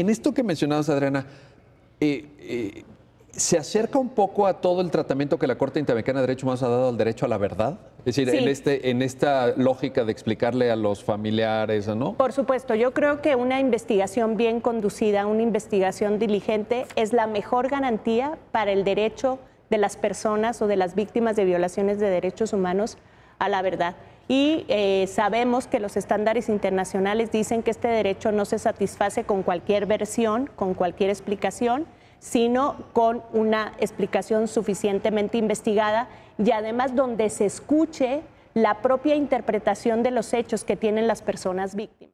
en esto que mencionabas, Adriana, eh, eh, ¿se acerca un poco a todo el tratamiento que la Corte Interamericana de Derechos Humanos ha dado al derecho a la verdad? Es decir, este, en esta lógica de explicarle a los familiares, ¿no? Por supuesto, yo creo que una investigación bien conducida, una investigación diligente, es la mejor garantía para el derecho de las personas o de las víctimas de violaciones de derechos humanos a la verdad y eh, sabemos que los estándares internacionales dicen que este derecho no se satisface con cualquier versión, con cualquier explicación, sino con una explicación suficientemente investigada y además donde se escuche la propia interpretación de los hechos que tienen las personas víctimas.